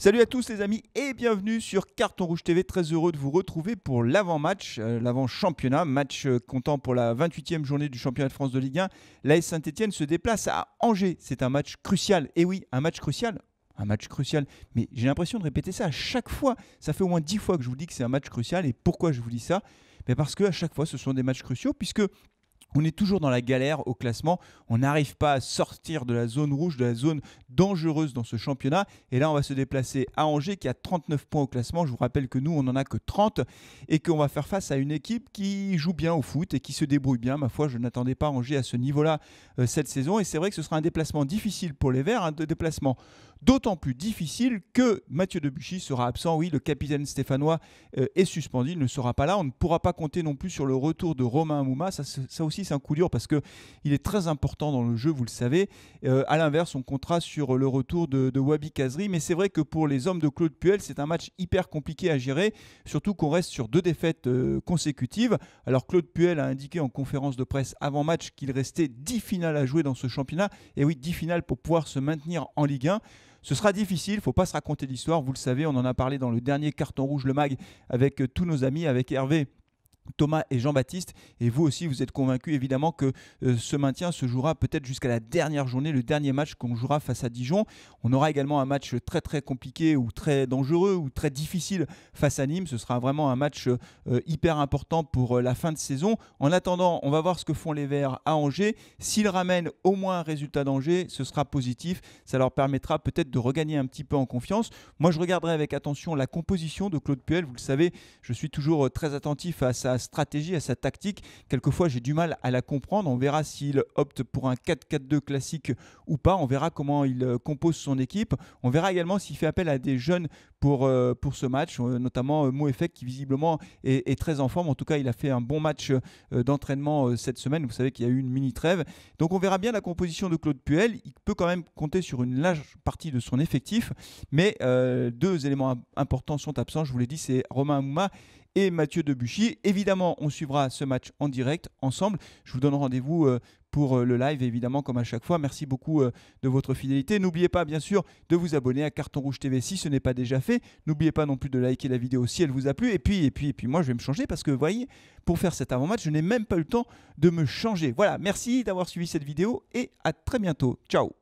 Salut à tous les amis et bienvenue sur Carton Rouge TV. Très heureux de vous retrouver pour l'avant-match, euh, l'avant-championnat, match euh, comptant pour la 28e journée du championnat de France de Ligue 1. L'AS Saint-Etienne se déplace à Angers. C'est un match crucial. Et oui, un match crucial. Un match crucial. Mais j'ai l'impression de répéter ça à chaque fois. Ça fait au moins 10 fois que je vous dis que c'est un match crucial. Et pourquoi je vous dis ça ben Parce que à chaque fois, ce sont des matchs cruciaux puisque on est toujours dans la galère au classement. On n'arrive pas à sortir de la zone rouge, de la zone dangereuse dans ce championnat. Et là, on va se déplacer à Angers qui a 39 points au classement. Je vous rappelle que nous, on n'en a que 30 et qu'on va faire face à une équipe qui joue bien au foot et qui se débrouille bien. Ma foi, je n'attendais pas Angers à ce niveau-là euh, cette saison. Et c'est vrai que ce sera un déplacement difficile pour les Verts, un hein, déplacement d'autant plus difficile que Mathieu Debuchy sera absent. Oui, le capitaine stéphanois euh, est suspendu, il ne sera pas là. On ne pourra pas compter non plus sur le retour de Romain Mouma. ça aussi, c'est un coup dur parce que il est très important dans le jeu, vous le savez. A euh, à l'inverse, on comptera sur le retour de, Wabi Kazri, mais c'est vrai que pour les hommes de Claude Puel, c'est un match hyper compliqué à gérer, surtout qu'on reste sur deux défaites euh, consécutives. Alors Claude Puel a indiqué en conférence de presse avant match qu'il restait 10 finales à jouer dans ce championnat, et oui, 10 finales pour pouvoir se maintenir en Ligue 1. Ce sera difficile, il faut pas se raconter l'histoire, vous le savez, on en a parlé dans le dernier carton rouge le mag avec euh, tous nos amis, avec Hervé Thomas et Jean-Baptiste. Et vous aussi, vous êtes convaincus évidemment que euh, ce maintien se jouera peut-être jusqu'à la dernière journée, le dernier match qu'on jouera face à Dijon. On aura également un match très très compliqué ou très dangereux ou très difficile face à Nîmes. Ce sera vraiment un match euh, hyper important pour euh, la fin de saison. En attendant, on va voir ce que font les Verts à Angers. S'ils ramènent au moins un résultat d'Angers, ce sera positif. Ça leur permettra peut-être de regagner un petit peu en confiance. Moi, je regarderai avec attention la composition de Claude Puel. Vous le savez, je suis toujours très attentif à sa stratégie, à sa tactique. Quelquefois, j'ai du mal à la comprendre. On verra s'il opte pour un 4-4-2 classique ou pas. On verra comment il euh, compose son équipe. On verra également s'il fait appel à des jeunes pour, euh, pour ce match, euh, notamment euh, qui visiblement est, très en forme. En tout cas, il a fait un bon match euh, d'entraînement cette semaine. Vous savez qu'il y a eu une mini-trêve. Donc on verra bien la composition de Claude Puel. Il peut quand même compter sur une large partie de son effectif, mais deux éléments importants sont absents. Je vous l'ai dit, c'est Romain Mouma et Mathieu Debuchy. Évidemment, on suivra ce match en direct ensemble. Je vous donne rendez-vous pour euh, le live. évidemment, comme à chaque fois, merci beaucoup euh, de votre fidélité. N'oubliez pas, bien sûr, de vous abonner à Carton Rouge TV si ce n'est pas déjà fait. N'oubliez pas non plus de liker la vidéo si elle vous a plu. Et puis, et puis, et puis, moi, je vais me changer parce que, vous voyez, pour faire cet avant-match, je n'ai même pas eu le temps de me changer. Voilà, merci d'avoir suivi cette vidéo et à très bientôt. Ciao